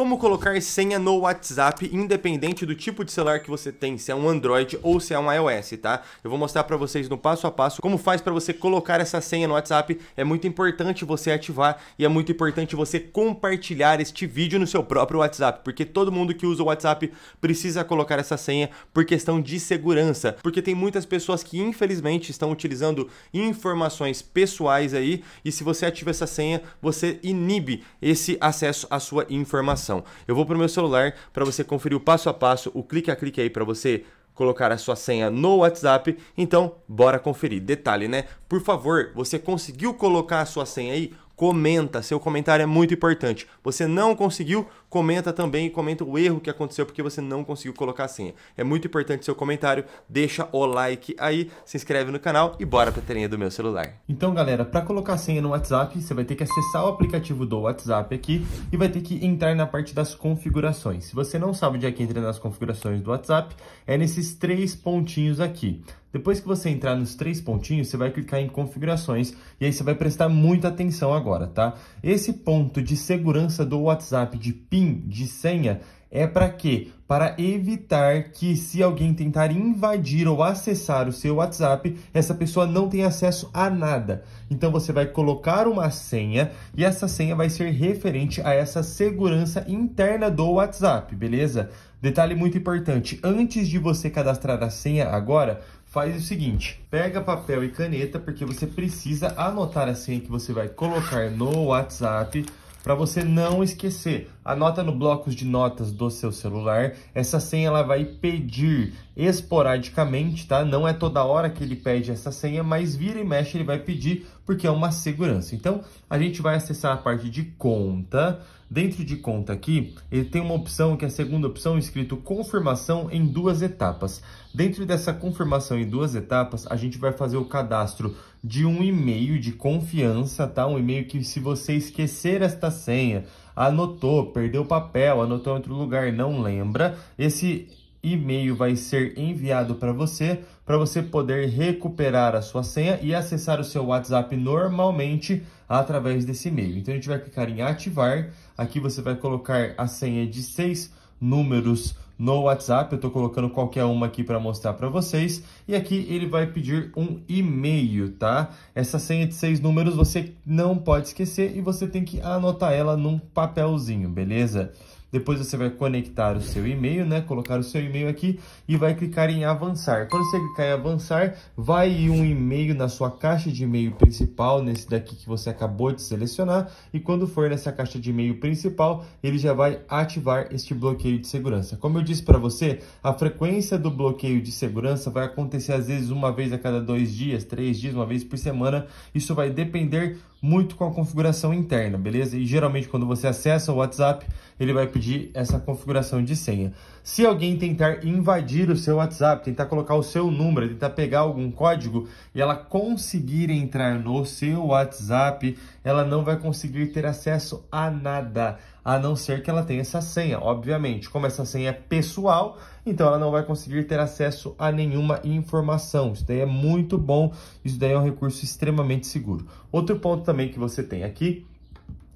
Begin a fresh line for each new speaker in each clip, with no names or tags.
Como colocar senha no WhatsApp, independente do tipo de celular que você tem, se é um Android ou se é um iOS, tá? Eu vou mostrar para vocês no passo a passo como faz para você colocar essa senha no WhatsApp. É muito importante você ativar e é muito importante você compartilhar este vídeo no seu próprio WhatsApp, porque todo mundo que usa o WhatsApp precisa colocar essa senha por questão de segurança, porque tem muitas pessoas que infelizmente estão utilizando informações pessoais aí e se você ativa essa senha, você inibe esse acesso à sua informação eu vou para o meu celular para você conferir o passo a passo, o clique a clique aí para você colocar a sua senha no WhatsApp. Então, bora conferir. Detalhe, né? Por favor, você conseguiu colocar a sua senha aí? comenta. Seu comentário é muito importante. Você não conseguiu, comenta também e comenta o erro que aconteceu porque você não conseguiu colocar a senha. É muito importante seu comentário, deixa o like aí, se inscreve no canal e bora pra telinha do meu celular. Então, galera, para colocar a senha no WhatsApp, você vai ter que acessar o aplicativo do WhatsApp aqui e vai ter que entrar na parte das configurações. Se você não sabe onde é que entra nas configurações do WhatsApp, é nesses três pontinhos aqui. Depois que você entrar nos três pontinhos, você vai clicar em configurações e aí você vai prestar muita atenção agora, tá? Esse ponto de segurança do WhatsApp de PIN, de senha, é para quê? Para evitar que se alguém tentar invadir ou acessar o seu WhatsApp, essa pessoa não tenha acesso a nada. Então você vai colocar uma senha e essa senha vai ser referente a essa segurança interna do WhatsApp, beleza? Detalhe muito importante, antes de você cadastrar a senha agora, faz o seguinte, pega papel e caneta, porque você precisa anotar a senha que você vai colocar no WhatsApp para você não esquecer anota no bloco de notas do seu celular. Essa senha ela vai pedir esporadicamente, tá? Não é toda hora que ele pede essa senha, mas vira e mexe ele vai pedir porque é uma segurança. Então, a gente vai acessar a parte de conta. Dentro de conta aqui, ele tem uma opção que é a segunda opção, escrito confirmação em duas etapas. Dentro dessa confirmação em duas etapas, a gente vai fazer o cadastro de um e-mail de confiança, tá? Um e-mail que se você esquecer esta senha, anotou, perdeu o papel, anotou em outro lugar, não lembra, esse e-mail vai ser enviado para você, para você poder recuperar a sua senha e acessar o seu WhatsApp normalmente através desse e-mail. Então a gente vai clicar em ativar, aqui você vai colocar a senha de seis números no WhatsApp. Eu estou colocando qualquer uma aqui para mostrar para vocês. E aqui ele vai pedir um e-mail, tá? Essa senha de seis números você não pode esquecer e você tem que anotar ela num papelzinho, beleza? Depois você vai conectar o seu e-mail, né? Colocar o seu e-mail aqui e vai clicar em avançar. Quando você clicar em avançar, vai um e-mail na sua caixa de e-mail principal, nesse daqui que você acabou de selecionar, e quando for nessa caixa de e-mail principal, ele já vai ativar este bloqueio de segurança. Como eu disse para você, a frequência do bloqueio de segurança vai acontecer às vezes uma vez a cada dois dias, três dias, uma vez por semana. Isso vai depender muito com a configuração interna, beleza? E geralmente quando você acessa o WhatsApp, ele vai pedir essa configuração de senha. Se alguém tentar invadir o seu WhatsApp, tentar colocar o seu número, tentar pegar algum código e ela conseguir entrar no seu WhatsApp, ela não vai conseguir ter acesso a nada a não ser que ela tenha essa senha, obviamente. Como essa senha é pessoal, então ela não vai conseguir ter acesso a nenhuma informação. Isso daí é muito bom, isso daí é um recurso extremamente seguro. Outro ponto também que você tem aqui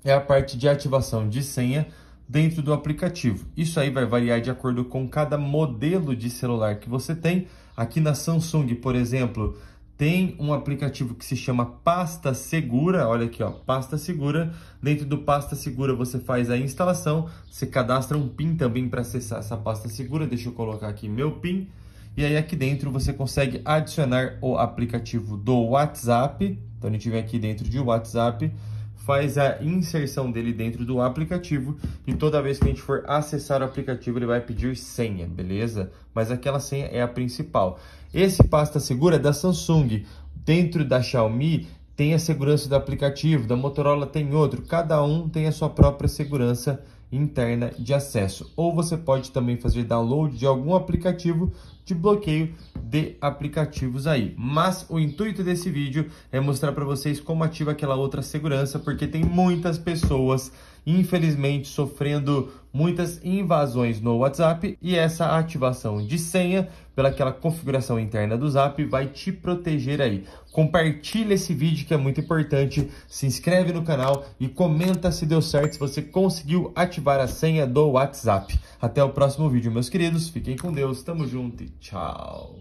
é a parte de ativação de senha dentro do aplicativo. Isso aí vai variar de acordo com cada modelo de celular que você tem. Aqui na Samsung, por exemplo, tem um aplicativo que se chama Pasta Segura, olha aqui, ó, Pasta Segura. Dentro do Pasta Segura você faz a instalação, você cadastra um PIN também para acessar essa Pasta Segura. Deixa eu colocar aqui meu PIN. E aí aqui dentro você consegue adicionar o aplicativo do WhatsApp. Então a gente vem aqui dentro de WhatsApp faz a inserção dele dentro do aplicativo e toda vez que a gente for acessar o aplicativo ele vai pedir senha, beleza? Mas aquela senha é a principal. Esse pasta segura é da Samsung. Dentro da Xiaomi tem a segurança do aplicativo, da Motorola tem outro. Cada um tem a sua própria segurança interna de acesso. Ou você pode também fazer download de algum aplicativo de bloqueio de aplicativos aí. Mas o intuito desse vídeo é mostrar para vocês como ativa aquela outra segurança, porque tem muitas pessoas, infelizmente, sofrendo muitas invasões no WhatsApp e essa ativação de senha pelaquela configuração interna do Zap vai te proteger aí. Compartilha esse vídeo que é muito importante, se inscreve no canal e comenta se deu certo, se você conseguiu ativar a senha do WhatsApp. Até o próximo vídeo, meus queridos. Fiquem com Deus, tamo junto e tchau.